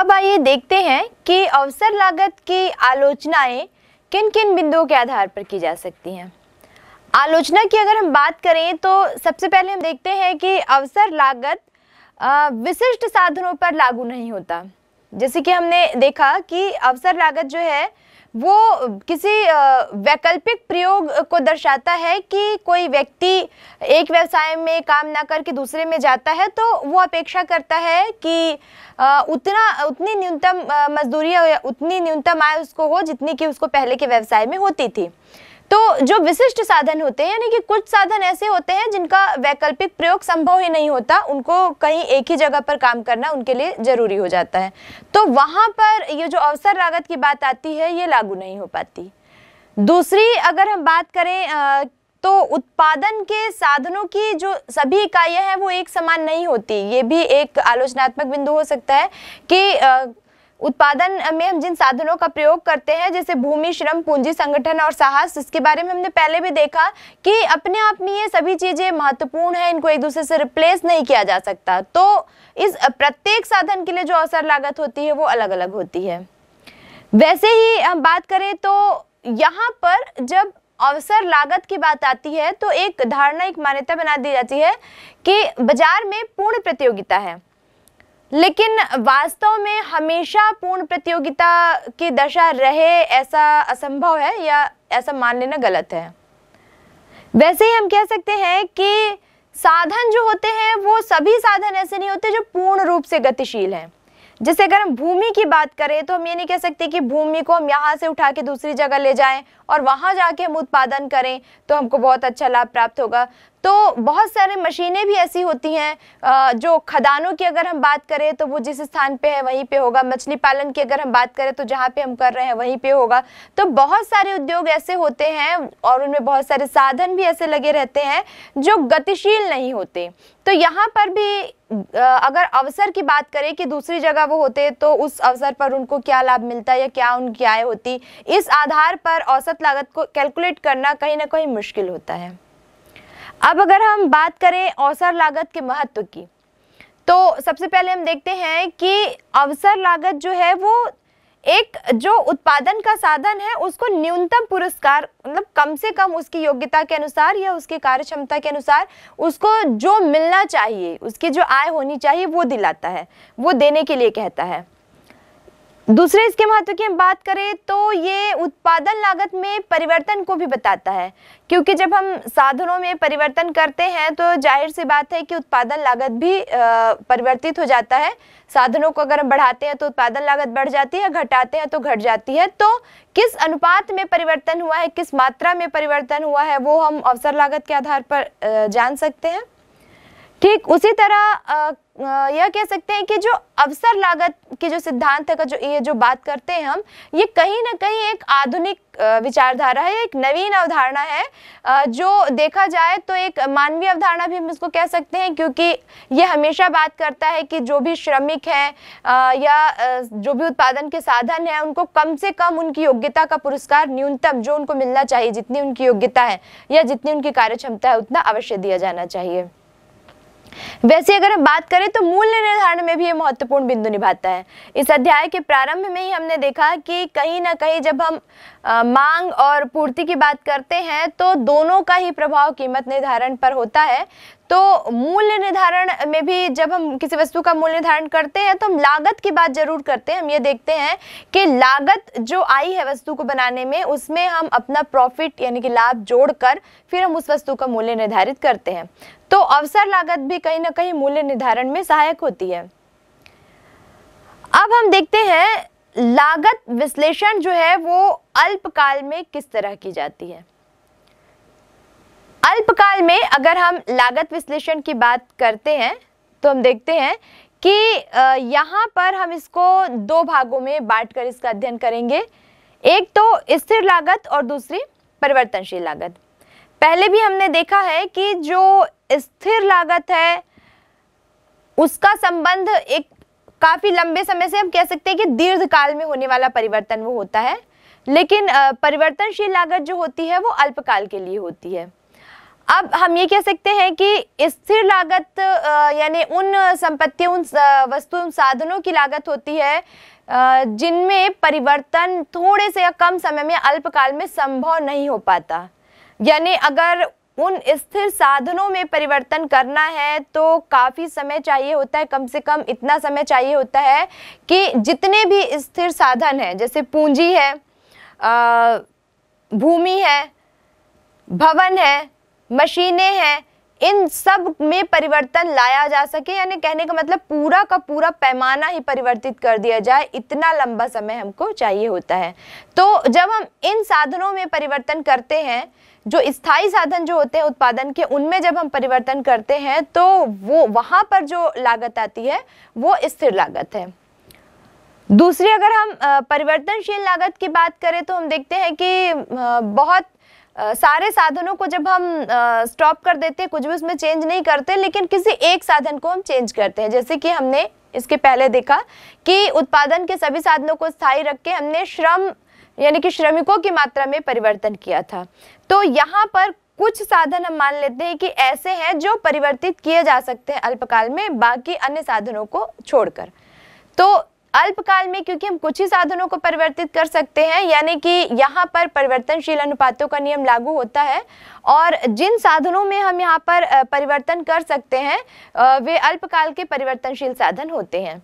अब आइए देखते हैं कि अवसर लागत की आलोचनाएं किन किन बिंदुओं के आधार पर की जा सकती हैं आलोचना की अगर हम बात करें तो सबसे पहले हम देखते हैं कि अवसर लागत विशिष्ट साधनों पर लागू नहीं होता जैसे कि हमने देखा कि अवसर लागत जो है वो किसी वैकल्पिक प्रयोग को दर्शाता है कि कोई व्यक्ति एक व्यवसाय में काम ना करके दूसरे में जाता है तो वो अपेक्षा करता है कि उतना उतनी न्यूनतम मजदूरी उतनी न्यूनतम आय उसको हो जितनी कि उसको पहले के व्यवसाय में होती थी तो जो विशिष्ट साधन होते हैं यानी कि कुछ साधन ऐसे होते हैं जिनका वैकल्पिक प्रयोग संभव ही नहीं होता उनको कहीं एक ही जगह पर काम करना उनके लिए ज़रूरी हो जाता है तो वहाँ पर ये जो अवसर लागत की बात आती है ये लागू नहीं हो पाती दूसरी अगर हम बात करें तो उत्पादन के साधनों की जो सभी इकाइयाँ हैं वो एक समान नहीं होती ये भी एक आलोचनात्मक बिंदु हो सकता है कि आ, उत्पादन में हम जिन साधनों का प्रयोग करते हैं जैसे भूमि श्रम पूंजी संगठन और साहस इसके बारे में हमने पहले भी देखा कि अपने आप में ये सभी चीज़ें महत्वपूर्ण है इनको एक दूसरे से रिप्लेस नहीं किया जा सकता तो इस प्रत्येक साधन के लिए जो अवसर लागत होती है वो अलग अलग होती है वैसे ही हम बात करें तो यहाँ पर जब अवसर लागत की बात आती है तो एक धारणा एक मान्यता बना दी जाती है कि बाजार में पूर्ण प्रतियोगिता है लेकिन वास्तव में हमेशा पूर्ण प्रतियोगिता की दशा रहे ऐसा असंभव है या ऐसा मान लेना गलत है वैसे ही हम कह सकते हैं कि साधन जो होते हैं वो सभी साधन ऐसे नहीं होते जो पूर्ण रूप से गतिशील हैं जैसे अगर हम भूमि की बात करें तो हम ये नहीं कह सकते कि भूमि को हम यहाँ से उठा के दूसरी जगह ले जाएं और वहाँ जाके हम उत्पादन करें तो हमको बहुत अच्छा लाभ प्राप्त होगा तो बहुत सारे मशीनें भी ऐसी होती हैं जो खदानों की अगर हम बात करें तो वो जिस स्थान पे है वहीं पे होगा मछली पालन की अगर हम बात करें तो जहाँ पे हम कर रहे हैं वहीं पे होगा तो बहुत सारे उद्योग ऐसे होते हैं और उनमें बहुत सारे साधन भी ऐसे लगे रहते हैं जो गतिशील नहीं होते तो यहाँ पर भी अगर अवसर की बात करें कि दूसरी जगह वो होते तो उस अवसर पर उनको क्या लाभ मिलता या क्या उनकी आय होती इस आधार पर औसत लागत को कैलकुलेट करना कहीं ना कहीं मुश्किल होता है अब अगर हम बात करें अवसर लागत के महत्व की तो सबसे पहले हम देखते हैं कि अवसर लागत जो है वो एक जो उत्पादन का साधन है उसको न्यूनतम पुरस्कार मतलब कम से कम उसकी योग्यता के अनुसार या उसकी कार्य क्षमता के अनुसार उसको जो मिलना चाहिए उसकी जो आय होनी चाहिए वो दिलाता है वो देने के लिए कहता है दूसरे इसके महत्व की हम बात करें तो ये उत्पादन लागत में परिवर्तन को भी बताता है क्योंकि जब हम साधनों में परिवर्तन करते हैं तो जाहिर सी बात है कि उत्पादन लागत भी परिवर्तित हो जाता है साधनों को अगर हम बढ़ाते हैं तो उत्पादन लागत बढ़ जाती है घटाते हैं तो घट जाती है तो किस अनुपात में परिवर्तन हुआ है किस मात्रा में परिवर्तन हुआ है वो हम अवसर लागत के आधार पर जान सकते हैं ठीक उसी तरह यह कह सकते हैं कि जो अवसर लागत के जो सिद्धांत का जो ये जो बात करते हैं हम ये कहीं ना कहीं एक आधुनिक विचारधारा है एक नवीन अवधारणा है जो देखा जाए तो एक मानवीय अवधारणा भी हम इसको कह सकते हैं क्योंकि ये हमेशा बात करता है कि जो भी श्रमिक हैं या जो भी उत्पादन के साधन हैं उनको कम से कम उनकी योग्यता का पुरस्कार न्यूनतम जो उनको मिलना चाहिए जितनी उनकी योग्यता है या जितनी उनकी कार्यक्षमता है उतना अवश्य दिया जाना चाहिए वैसे अगर हम बात करें तो मूल्य निर्धारण में भी ये महत्वपूर्ण बिंदु निभाता है इस अध्याय के प्रारंभ में ही हमने देखा कि कहीं ना कहीं जब हम आ, मांग और पूर्ति की बात करते हैं तो दोनों का ही प्रभाव कीमत निर्धारण पर होता है तो मूल्य निर्धारण में भी जब हम किसी वस्तु का मूल्य निर्धारण करते हैं तो हम लागत की बात जरूर करते हैं हम ये देखते हैं कि लागत जो आई है वस्तु को बनाने में उसमें हम अपना प्रॉफिट यानी कि लाभ जोड़कर फिर हम उस वस्तु का मूल्य निर्धारित करते हैं तो अवसर लागत भी कहीं ना कहीं मूल्य निर्धारण में सहायक होती है अब हम देखते हैं लागत विश्लेषण जो है वो अल्पकाल में किस तरह की जाती है अल्पकाल में अगर हम लागत विश्लेषण की बात करते हैं तो हम देखते हैं कि यहाँ पर हम इसको दो भागों में बांटकर इसका अध्ययन करेंगे एक तो स्थिर लागत और दूसरी परिवर्तनशील लागत पहले भी हमने देखा है कि जो स्थिर लागत है उसका संबंध एक काफ़ी लंबे समय से हम कह सकते हैं कि दीर्घकाल में होने वाला परिवर्तन वो होता है लेकिन परिवर्तनशील लागत जो होती है वो अल्पकाल के लिए होती है अब हम ये कह सकते हैं कि स्थिर लागत यानी उन संपत्तियों उन वस्तु उन साधनों की लागत होती है जिनमें परिवर्तन थोड़े से या कम समय में अल्पकाल में संभव नहीं हो पाता यानी अगर उन स्थिर साधनों में परिवर्तन करना है तो काफ़ी समय चाहिए होता है कम से कम इतना समय चाहिए होता है कि जितने भी स्थिर साधन हैं जैसे पूंजी है भूमि है भवन है मशीनें हैं इन सब में परिवर्तन लाया जा सके यानी कहने का मतलब पूरा का पूरा पैमाना ही परिवर्तित कर दिया जाए इतना लंबा समय हमको चाहिए होता है तो जब हम इन साधनों में परिवर्तन करते हैं जो स्थायी साधन जो होते हैं उत्पादन के उनमें जब हम परिवर्तन करते हैं तो वो वहाँ पर जो लागत आती है वो स्थिर लागत है दूसरी अगर हम परिवर्तनशील लागत की बात करें तो हम देखते हैं कि बहुत सारे साधनों को जब हम स्टॉप कर देते हैं कुछ भी उसमें चेंज नहीं करते लेकिन किसी एक साधन को हम चेंज करते हैं जैसे कि हमने इसके पहले देखा कि उत्पादन के सभी साधनों को स्थायी रख के हमने श्रम यानी कि श्रमिकों की मात्रा में परिवर्तन किया था तो यहाँ पर कुछ साधन हम मान लेते हैं कि ऐसे हैं जो परिवर्तित किए जा सकते हैं अल्पकाल में बाकी अन्य साधनों को छोड़कर तो अल्पकाल में क्योंकि हम कुछ ही साधनों को परिवर्तित कर सकते हैं यानी कि यहाँ पर परिवर्तनशील अनुपातों का नियम लागू होता है और जिन साधनों में हम यहाँ पर परिवर्तन कर सकते हैं वे अल्पकाल के परिवर्तनशील साधन होते हैं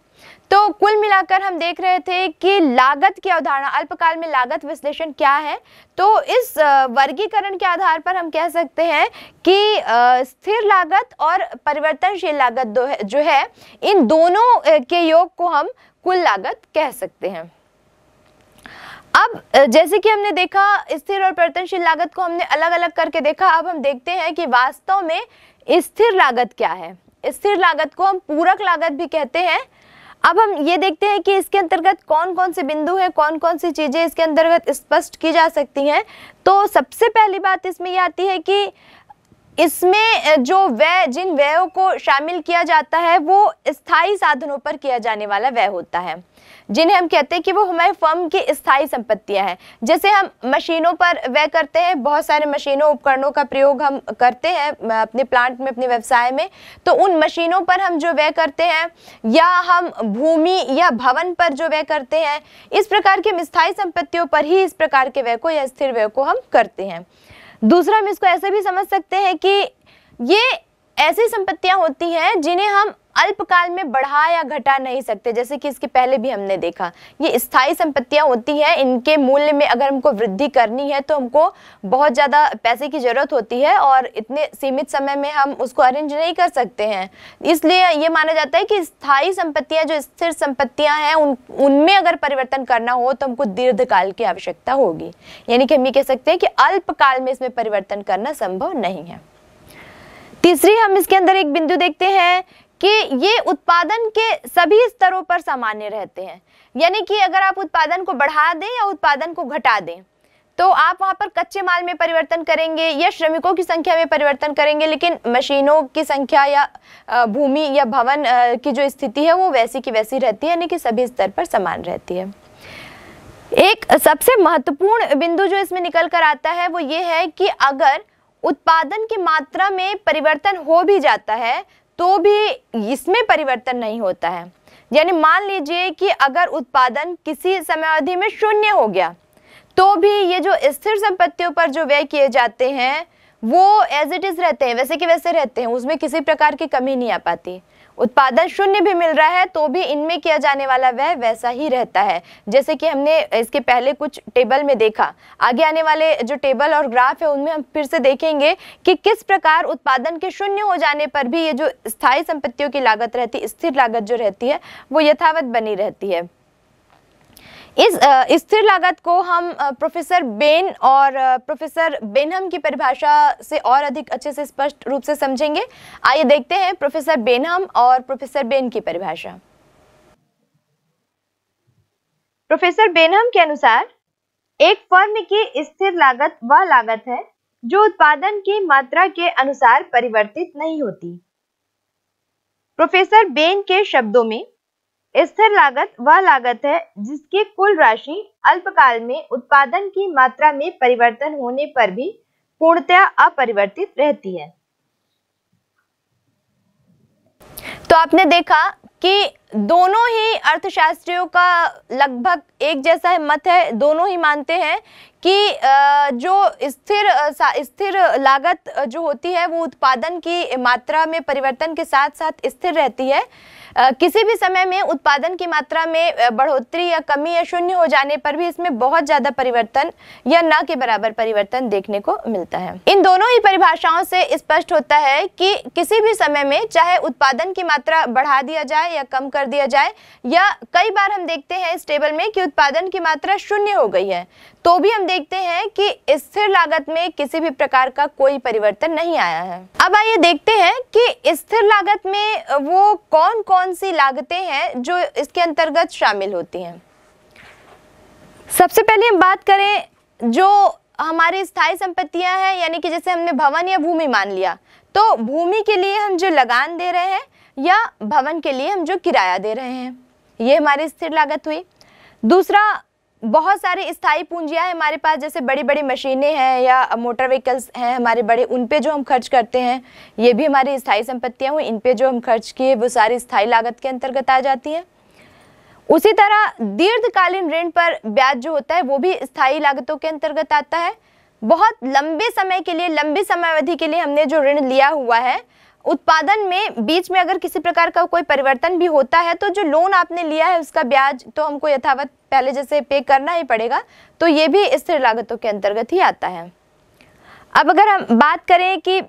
तो कुल मिलाकर हम देख रहे थे कि लागत की अवधारणा अल्पकाल में लागत विश्लेषण क्या है तो इस वर्गीकरण के आधार पर हम कह सकते हैं कि स्थिर लागत और परिवर्तनशील लागत दो है जो है इन दोनों के योग को हम कुल लागत कह सकते हैं अब जैसे कि हमने देखा स्थिर और परिवर्तनशील लागत को हमने अलग अलग करके देखा अब हम देखते हैं कि वास्तव में स्थिर लागत क्या है स्थिर लागत को हम पूरक लागत भी कहते हैं अब हम ये देखते हैं कि इसके अंतर्गत कौन कौन से बिंदु हैं कौन कौन सी चीज़ें इसके अंतर्गत स्पष्ट की जा सकती हैं तो सबसे पहली बात इसमें यह आती है कि इसमें जो व्यय जिन व्ययों को शामिल किया जाता है वो स्थायी साधनों पर किया जाने वाला व्यय होता है जिन्हें हम कहते हैं कि वो हमारे फर्म की स्थायी संपत्तियां हैं जैसे हम मशीनों पर व्यय करते हैं बहुत सारे मशीनों उपकरणों का प्रयोग हम करते हैं अपने प्लांट में अपने व्यवसाय में तो उन मशीनों पर हम जो व्यय करते हैं या हम भूमि या भवन पर जो व्यय करते हैं इस प्रकार की हम स्थायी संपत्तियों पर ही इस प्रकार के व्यय को या स्थिर व्यय को हम करते हैं दूसरा हम इसको ऐसे भी समझ सकते हैं कि ये ऐसी संपत्तियां होती हैं जिन्हें हम अल्पकाल में बढ़ा या घटा नहीं सकते जैसे कि इसके पहले भी हमने देखा ये स्थायी संपत्तियां होती हैं इनके मूल्य में अगर हमको वृद्धि करनी है तो हमको बहुत ज़्यादा पैसे की ज़रूरत होती है और इतने सीमित समय में हम उसको अरेंज नहीं कर सकते हैं इसलिए ये माना जाता है कि स्थायी संपत्तियाँ जो स्थिर संपत्तियाँ हैं उन उनमें अगर परिवर्तन करना हो तो हमको दीर्घकाल की आवश्यकता होगी यानी कि हम ये कह सकते हैं कि अल्पकाल में इसमें परिवर्तन करना संभव नहीं है तीसरी हम इसके अंदर एक बिंदु देखते हैं कि ये उत्पादन के सभी स्तरों पर सामान्य रहते हैं यानी कि अगर आप उत्पादन को बढ़ा दें या उत्पादन को घटा दें तो आप वहाँ पर कच्चे माल में परिवर्तन करेंगे या श्रमिकों की संख्या में परिवर्तन करेंगे लेकिन मशीनों की संख्या या भूमि या भवन की जो स्थिति है वो वैसी की वैसी रहती है यानी कि सभी स्तर पर समान रहती है एक सबसे महत्वपूर्ण बिंदु जो इसमें निकल कर आता है वो ये है कि अगर उत्पादन की मात्रा में परिवर्तन हो भी जाता है तो भी इसमें परिवर्तन नहीं होता है यानी मान लीजिए कि अगर उत्पादन किसी अवधि में शून्य हो गया तो भी ये जो स्थिर संपत्तियों पर जो व्यय किए जाते हैं वो एज इट इज़ रहते हैं वैसे कि वैसे रहते हैं उसमें किसी प्रकार की कमी नहीं आ पाती उत्पादन शून्य भी मिल रहा है तो भी इनमें किया जाने वाला व्यय वैसा ही रहता है जैसे कि हमने इसके पहले कुछ टेबल में देखा आगे आने वाले जो टेबल और ग्राफ है उनमें हम फिर से देखेंगे कि किस प्रकार उत्पादन के शून्य हो जाने पर भी ये जो स्थायी संपत्तियों की लागत रहती स्थिर लागत जो रहती है वो यथावत बनी रहती है इस स्थिर लागत को हम प्रोफेसर बेन और प्रोफेसर बेनहम की परिभाषा से और अधिक अच्छे से स्पष्ट रूप से समझेंगे आइए देखते हैं प्रोफेसर बेनहम और प्रोफेसर बेन की परिभाषा प्रोफेसर बेनहम के अनुसार एक फर्म की स्थिर लागत वह लागत है जो उत्पादन की मात्रा के अनुसार परिवर्तित नहीं होती प्रोफेसर बेन के शब्दों में स्थिर लागत वह लागत है जिसकी कुल राशि अल्पकाल में उत्पादन की मात्रा में परिवर्तन होने पर भी पूर्णतया अपरिवर्तित रहती है तो आपने देखा कि दोनों ही अर्थशास्त्रियों का लगभग एक जैसा है मत है दोनों ही मानते हैं कि जो स्थिर स्थिर लागत जो होती है वो उत्पादन की मात्रा में परिवर्तन के साथ साथ स्थिर रहती है किसी भी समय में उत्पादन की मात्रा में बढ़ोतरी या कमी या शून्य हो जाने पर भी इसमें बहुत ज़्यादा परिवर्तन या न के बराबर परिवर्तन देखने को मिलता है इन दोनों ही परिभाषाओं से स्पष्ट होता है कि किसी भी समय में चाहे उत्पादन की मात्रा बढ़ा दिया जाए या कम कर दिया जाए या कई बार हम देखते हैं इस टेबल में कि उत्पादन की मात्रा शून्य हो गई है तो भी हम देखते हैं कि स्थिर लागत में किसी भी प्रकार का कोई परिवर्तन नहीं आया है अब आइए देखते हैं कि स्थिर लागत में वो कौन कौन कौन सी लागतें हैं जो इसके अंतर्गत शामिल होती हैं सबसे पहले हम बात करें जो हमारी स्थायी संपत्तियां हैं यानी कि जैसे हमने भवन या भूमि मान लिया तो भूमि के लिए हम जो लगान दे रहे हैं या भवन के लिए हम जो किराया दे रहे हैं ये हमारी स्थिर लागत हुई दूसरा बहुत सारे स्थायी पूंजियाँ हमारे पास जैसे बड़ी बड़ी मशीनें हैं या मोटर व्हीकल्स हैं हमारे बड़े उन पे जो हम खर्च करते हैं ये भी हमारी स्थायी संपत्तियाँ हुई इन पे जो हम खर्च किए वो सारी स्थायी लागत के अंतर्गत आ जाती हैं उसी तरह दीर्घकालीन ऋण पर ब्याज जो होता है वो भी स्थायी लागतों के अंतर्गत आता है बहुत लंबे समय के लिए लंबी समयावधि के लिए हमने जो ऋण लिया हुआ है उत्पादन में बीच में अगर किसी प्रकार का कोई परिवर्तन भी होता है तो जो लोन आपने लिया है उसका ब्याज तो हमको यथावत पहले जैसे पे करना ही पड़ेगा तो ये भी स्थिर लागतों के अंतर्गत ही आता है अब अगर हम बात करें कि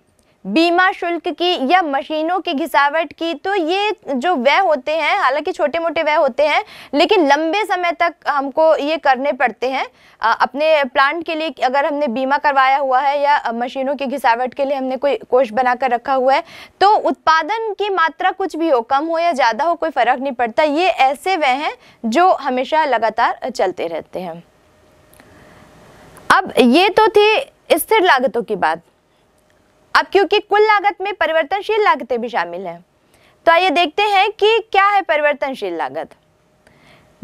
बीमा शुल्क की या मशीनों की घिसावट की तो ये जो व्यय होते हैं हालांकि छोटे मोटे व्यय होते हैं लेकिन लंबे समय तक हमको ये करने पड़ते हैं अपने प्लांट के लिए अगर हमने बीमा करवाया हुआ है या मशीनों की घिसावट के लिए हमने कोई कोष बनाकर रखा हुआ है तो उत्पादन की मात्रा कुछ भी हो कम हो या ज़्यादा हो कोई फ़र्क नहीं पड़ता ये ऐसे व्यय हैं जो हमेशा लगातार चलते रहते हैं अब ये तो थी स्थिर लागतों की बात अब क्योंकि कुल लागत में परिवर्तनशील लागतें भी शामिल हैं तो आइए देखते हैं कि क्या है परिवर्तनशील लागत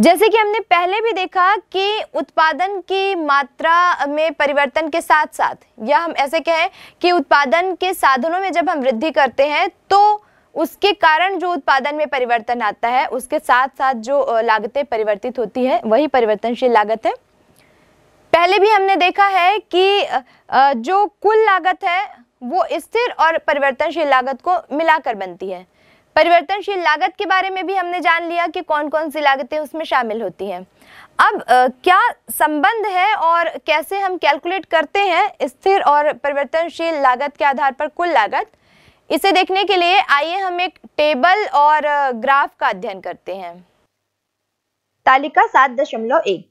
जैसे कि हमने पहले भी देखा कि उत्पादन की मात्रा में परिवर्तन के साथ साथ या हम ऐसे कहें कि उत्पादन के साधनों में जब हम वृद्धि करते हैं तो उसके कारण जो उत्पादन में परिवर्तन आता है उसके साथ साथ जो लागतें परिवर्तित होती है वही परिवर्तनशील लागत है पहले भी हमने देखा है कि जो कुल लागत है वो स्थिर और परिवर्तनशील लागत को मिलाकर बनती है परिवर्तनशील लागत के बारे में भी हमने जान लिया कि कौन कौन सी लागतें उसमें शामिल होती हैं अब क्या संबंध है और कैसे हम कैलकुलेट करते हैं स्थिर और परिवर्तनशील लागत के आधार पर कुल लागत इसे देखने के लिए आइए हम एक टेबल और ग्राफ का अध्ययन करते हैं तालिका सात दशमलव एक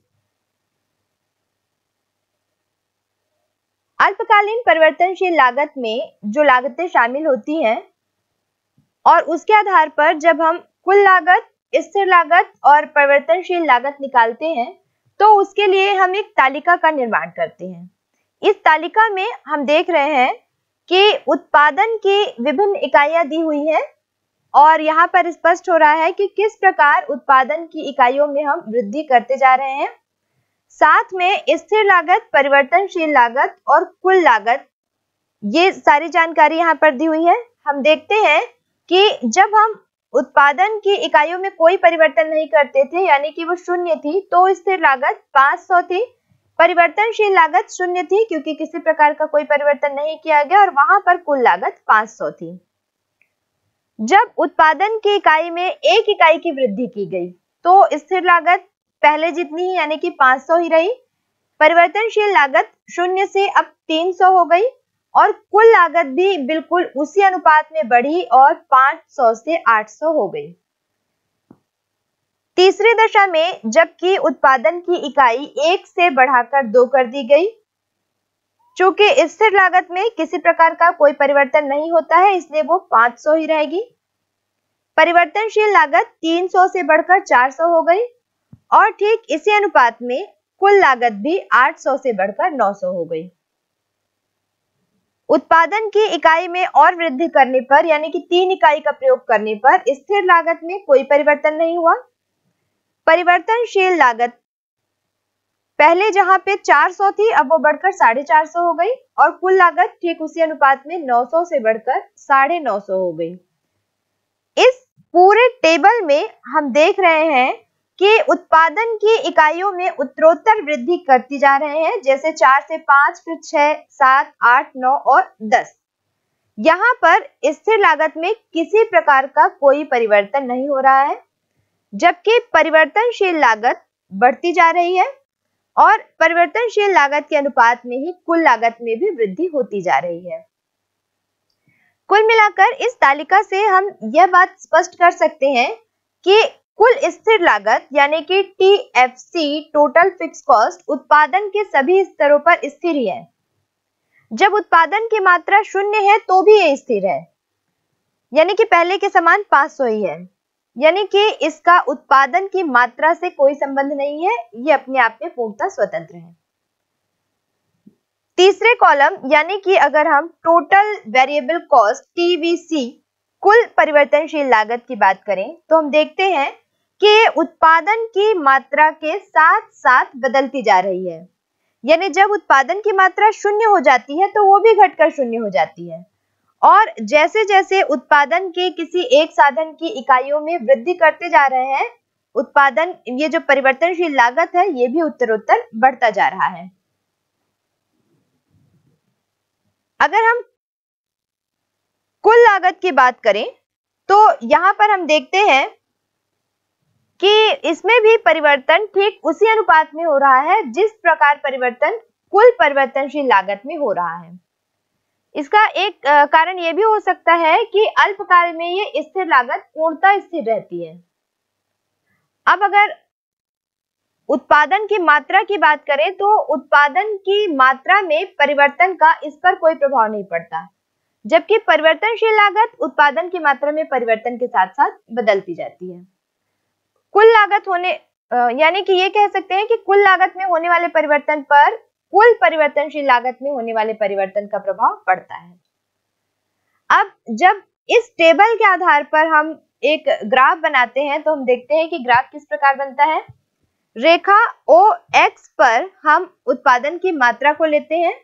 अल्पकालीन परिवर्तनशील लागत में जो लागतें शामिल होती हैं और उसके आधार पर जब हम कुल लागत स्थिर लागत और परिवर्तनशील लागत निकालते हैं तो उसके लिए हम एक तालिका का निर्माण करते हैं इस तालिका में हम देख रहे हैं कि उत्पादन की विभिन्न इकाइयां दी हुई हैं और यहाँ पर स्पष्ट हो रहा है कि किस प्रकार उत्पादन की इकाइयों में हम वृद्धि करते जा रहे हैं साथ में स्थिर लागत परिवर्तनशील लागत और कुल लागत ये सारी जानकारी यहाँ पर दी हुई है हम देखते हैं कि जब हम उत्पादन की इकाइयों में कोई परिवर्तन नहीं करते थे यानी कि वो शून्य थी तो स्थिर लागत 500 थी परिवर्तनशील लागत शून्य थी क्योंकि किसी प्रकार का कोई परिवर्तन नहीं किया गया और वहां पर कुल लागत 500 थी जब उत्पादन की इकाई में एक इकाई की वृद्धि की गई तो स्थिर लागत पहले जितनी ही यानी कि 500 ही रही परिवर्तनशील लागत शून्य से अब 300 हो गई और कुल लागत भी बिल्कुल उसी अनुपात में बढ़ी और 500 से 800 हो गई तीसरी दशा में जबकि उत्पादन की इकाई एक से बढ़ाकर दो कर दी गई चूंकि स्थिर लागत में किसी प्रकार का कोई परिवर्तन नहीं होता है इसलिए वो 500 ही रहेगी परिवर्तनशील लागत 300 से बढ़कर 400 हो गई और ठीक इसी अनुपात में कुल लागत भी 800 से बढ़कर 900 हो गई उत्पादन की इकाई में और वृद्धि करने पर यानी कि तीन इकाई का प्रयोग करने पर स्थिर लागत में कोई परिवर्तन नहीं हुआ परिवर्तनशील लागत पहले जहां पे 400 थी अब वो बढ़कर साढ़े चार सौ हो गई और कुल लागत ठीक उसी अनुपात में 900 से बढ़कर साढ़े नौ सौ हो गई इस पूरे टेबल में हम देख रहे हैं कि उत्पादन की इकाइयों में उत्तरोत्तर वृद्धि करती जा रहे हैं जैसे चार से पांच फिर छह सात आठ नौ और दस यहाँ पर स्थिर लागत में किसी प्रकार का कोई परिवर्तन नहीं हो रहा है जबकि परिवर्तनशील लागत बढ़ती जा रही है और परिवर्तनशील लागत के अनुपात में ही कुल लागत में भी वृद्धि होती जा रही है कुल मिलाकर इस तालिका से हम यह बात स्पष्ट कर सकते हैं कि कुल स्थिर लागत यानी कि टी टोटल फिक्स कॉस्ट उत्पादन के सभी स्तरों पर स्थिर है जब उत्पादन की मात्रा शून्य है तो भी ये स्थिर है यानी कि पहले के समान सौ ही है यानी कि इसका उत्पादन की मात्रा से कोई संबंध नहीं है ये अपने आप में पूर्णतः स्वतंत्र है तीसरे कॉलम यानी कि अगर हम टोटल वेरिएबल कॉस्ट टीवीसी कुल परिवर्तनशील लागत की बात करें तो हम देखते हैं के उत्पादन की मात्रा के साथ साथ बदलती जा रही है यानी जब उत्पादन की मात्रा शून्य हो जाती है तो वो भी घटकर शून्य हो जाती है और जैसे जैसे उत्पादन के किसी एक साधन की इकाइयों में वृद्धि करते जा रहे हैं उत्पादन ये जो परिवर्तनशील लागत है ये भी उत्तरोत्तर बढ़ता जा रहा है अगर हम कुल लागत की बात करें तो यहाँ पर हम देखते हैं कि इसमें भी परिवर्तन ठीक उसी अनुपात में हो रहा है जिस प्रकार परिवर्तन कुल परिवर्तनशील लागत में हो रहा है इसका एक कारण यह भी हो सकता है कि अल्पकाल में ये स्थिर लागत पूर्णतः स्थिर रहती है अब अगर उत्पादन की मात्रा की बात करें तो उत्पादन की मात्रा में परिवर्तन का इस पर कोई प्रभाव नहीं पड़ता जबकि परिवर्तनशील लागत उत्पादन की मात्रा में परिवर्तन के साथ साथ बदलती जाती है कुल लागत होने यानी कि ये कह सकते हैं कि कुल लागत में होने वाले परिवर्तन पर कुल परिवर्तनशील लागत में होने वाले परिवर्तन का प्रभाव पड़ता है अब जब इस टेबल के आधार पर हम एक ग्राफ बनाते हैं तो हम देखते हैं कि ग्राफ किस प्रकार बनता है रेखा ओ एक्स पर हम उत्पादन की मात्रा को लेते हैं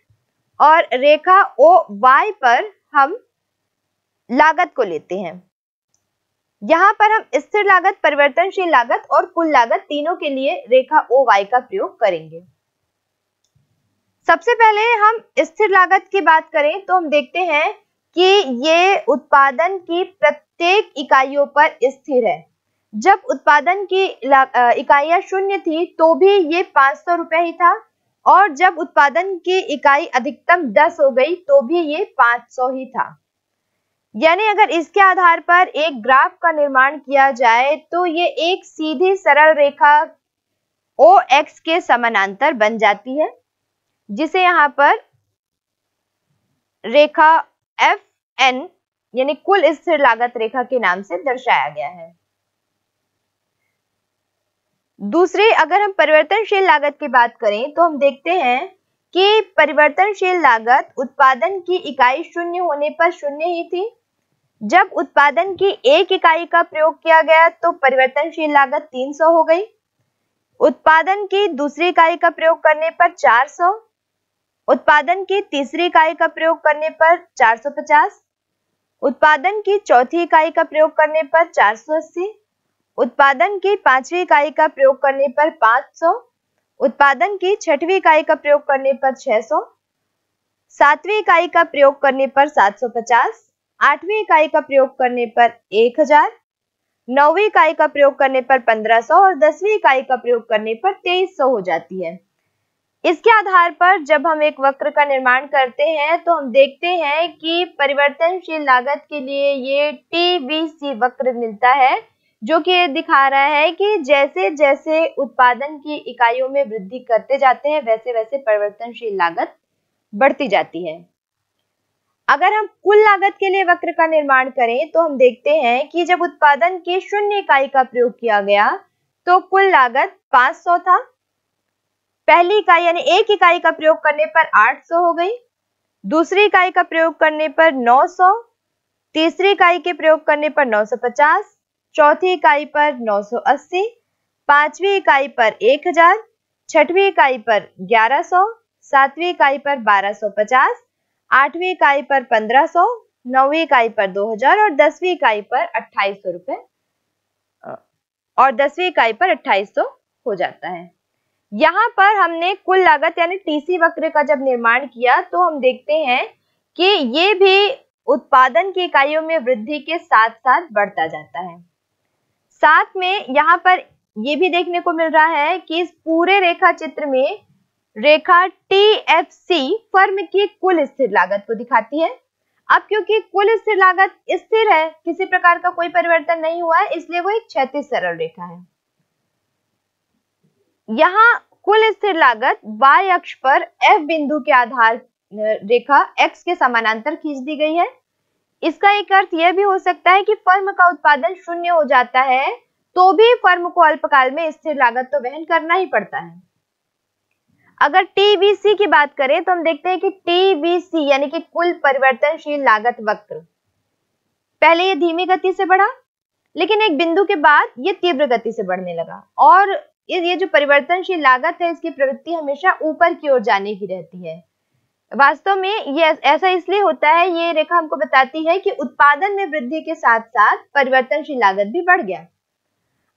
और रेखा ओ वाई पर हम लागत को लेते हैं यहाँ पर हम स्थिर लागत परिवर्तनशील लागत और कुल लागत तीनों के लिए रेखा ओ वाई का प्रयोग करेंगे सबसे पहले हम स्थिर लागत की बात करें तो हम देखते हैं कि ये उत्पादन की प्रत्येक इकाइयों पर स्थिर है जब उत्पादन की इकाइयां शून्य थी तो भी ये पांच सौ रुपए ही था और जब उत्पादन की इकाई अधिकतम दस हो गई तो भी ये पांच सौ ही था यानी अगर इसके आधार पर एक ग्राफ का निर्माण किया जाए तो ये एक सीधी सरल रेखा ओ एक्स के समानांतर बन जाती है जिसे यहाँ पर रेखा एफ एन यानी कुल स्थिर लागत रेखा के नाम से दर्शाया गया है दूसरी अगर हम परिवर्तनशील लागत की बात करें तो हम देखते हैं कि परिवर्तनशील लागत उत्पादन की इकाई शून्य होने पर शून्य ही थी जब उत्पादन की एक इकाई का प्रयोग किया गया तो परिवर्तनशील लागत 300 हो गई उत्पादन की दूसरी इकाई का प्रयोग करने पर 400 उत्पादन की तीसरी इकाई का प्रयोग करने पर 450 उत्पादन की चौथी इकाई का प्रयोग करने पर 480 उत्पादन की पांचवी इकाई का प्रयोग करने पर 500 उत्पादन की छठवीं इकाई का प्रयोग करने पर 600 सातवीं इकाई का प्रयोग करने पर 750 आठवीं इकाई का प्रयोग करने पर एक हजार नौवीं इकाई का प्रयोग करने पर पंद्रह सौ और दसवीं इकाई का प्रयोग करने पर तेईस सौ हो जाती है इसके आधार पर जब हम एक वक्र का निर्माण करते हैं तो हम देखते हैं कि परिवर्तनशील लागत के लिए ये टीवीसी वक्र मिलता है जो कि दिखा रहा है कि जैसे जैसे उत्पादन की इकाइयों में वृद्धि करते जाते हैं वैसे वैसे परिवर्तनशील लागत बढ़ती जाती है अगर हम कुल लागत के लिए वक्र का निर्माण करें तो हम देखते हैं कि जब उत्पादन के शून्य इकाई का प्रयोग किया गया तो कुल लागत 500 था पहली इकाई यानी एक इकाई का प्रयोग करने पर 800 हो गई दूसरी इकाई का प्रयोग करने पर 900 तीसरी इकाई के प्रयोग करने पर 950 चौथी इकाई पर 980 पांचवी इकाई पर 1000 छठवीं इकाई पर 1100 सातवीं इकाई पर 1250 आठवीं इकाई पर पंद्रह सौ नौवीं इकाई पर दो हजार और दसवीं इकाई पर अट्ठाईस सौ रुपए और दसवीं इकाई पर अट्ठाईस सौ हो जाता है यहाँ पर हमने कुल लागत यानी टीसी वक्र का जब निर्माण किया तो हम देखते हैं कि ये भी उत्पादन की इकाइयों में वृद्धि के साथ साथ बढ़ता जाता है साथ में यहाँ पर ये भी देखने को मिल रहा है कि इस पूरे रेखा चित्र में रेखा सी फर्म की कुल स्थिर लागत को दिखाती है अब क्योंकि कुल स्थिर लागत स्थिर है किसी प्रकार का कोई परिवर्तन नहीं हुआ है इसलिए वो एक क्षैतिज सरल रेखा है यहाँ कुल स्थिर लागत y अक्ष पर एफ बिंदु के आधार रेखा एक्स के समानांतर खींच दी गई है इसका एक अर्थ यह भी हो सकता है कि फर्म का उत्पादन शून्य हो जाता है तो भी फर्म को अल्पकाल में स्थिर लागत तो वहन करना ही पड़ता है अगर टीवीसी की बात करें तो हम देखते हैं कि टीवीसी यानी कि कुल परिवर्तनशील लागत वक्र पहले ये धीमी गति से बढ़ा लेकिन एक बिंदु के बाद ये तीव्र गति से बढ़ने लगा और ये जो परिवर्तनशील लागत है इसकी प्रवृत्ति हमेशा ऊपर की ओर जाने की रहती है वास्तव में ये ऐसा इसलिए होता है ये रेखा हमको बताती है कि उत्पादन में वृद्धि के साथ साथ परिवर्तनशील लागत भी बढ़ गया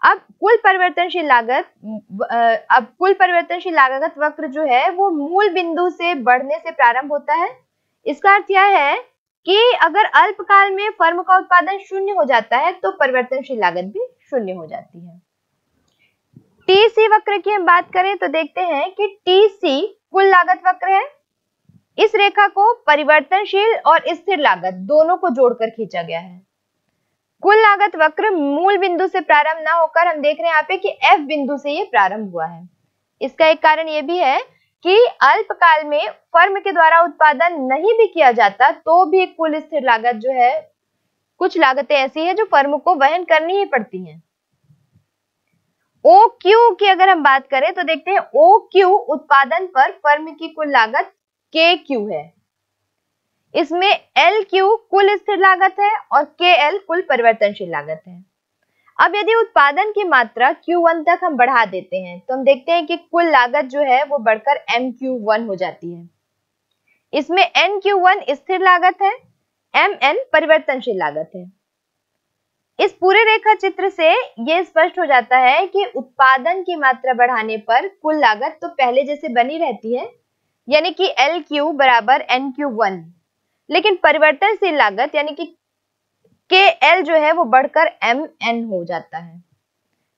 अब कुल परिवर्तनशील लागत अब कुल परिवर्तनशील लागत वक्र जो है वो मूल बिंदु से बढ़ने से प्रारंभ होता है इसका अर्थ यह है कि अगर अल्पकाल में फर्म का उत्पादन शून्य हो जाता है तो परिवर्तनशील लागत भी शून्य हो जाती है टीसी वक्र की हम बात करें तो देखते हैं कि टीसी कुल लागत वक्र है इस रेखा को परिवर्तनशील और स्थिर लागत दोनों को जोड़कर खींचा गया है कुल लागत वक्र मूल बिंदु से प्रारंभ ना होकर हम देख रहे हैं यहाँ पे कि एफ बिंदु से ये प्रारंभ हुआ है इसका एक कारण ये भी है कि अल्पकाल में फर्म के द्वारा उत्पादन नहीं भी किया जाता तो भी कुल स्थिर लागत जो है कुछ लागतें ऐसी है जो फर्म को वहन करनी ही पड़ती हैं। ओ क्यू की अगर हम बात करें तो देखते हैं ओ क्यू उत्पादन पर फर्म की कुल लागत के क्यू है इसमें एल क्यू कुल स्थिर लागत है और के एल कुल परिवर्तनशील लागत है अब यदि उत्पादन की मात्रा Q1 तक हम बढ़ा देते हैं तो हम देखते हैं कि कुल लागत जो है वो बढ़कर एम क्यू वन हो जाती है इसमें एन क्यू वन स्थिर लागत है एम एन परिवर्तनशील लागत है इस पूरे रेखा चित्र से ये स्पष्ट हो जाता है कि उत्पादन की मात्रा बढ़ाने पर कुल लागत तो पहले जैसे बनी रहती है यानी कि एल क्यू बराबर एन क्यू वन लेकिन परिवर्तनशील लागत यानी कि के एल जो है वो बढ़कर एम एन हो जाता है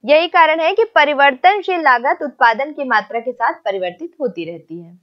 यही कारण है कि परिवर्तनशील लागत उत्पादन की मात्रा के साथ परिवर्तित होती रहती है